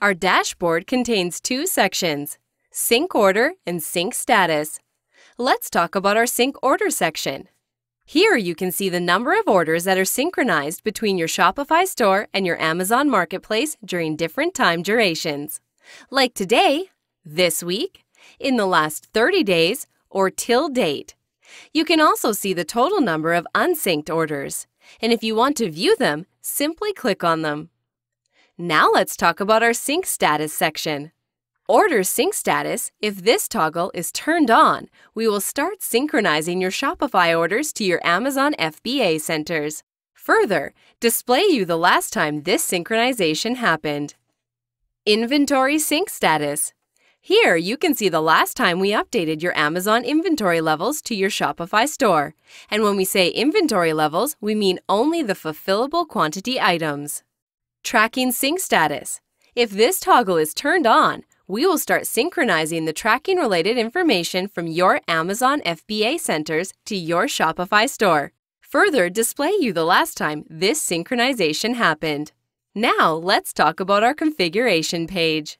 Our dashboard contains two sections, Sync Order and Sync Status. Let's talk about our Sync Order section. Here you can see the number of orders that are synchronized between your Shopify store and your Amazon Marketplace during different time durations. Like today, this week, in the last 30 days, or till date. You can also see the total number of unsynced orders. And if you want to view them, simply click on them. Now let's talk about our sync status section. Order sync status, if this toggle is turned on, we will start synchronizing your Shopify orders to your Amazon FBA centers. Further, display you the last time this synchronization happened. Inventory sync status. Here, you can see the last time we updated your Amazon inventory levels to your Shopify store. And when we say inventory levels, we mean only the fulfillable quantity items. Tracking Sync Status. If this toggle is turned on, we will start synchronizing the tracking-related information from your Amazon FBA centers to your Shopify store. Further, display you the last time this synchronization happened. Now, let's talk about our configuration page.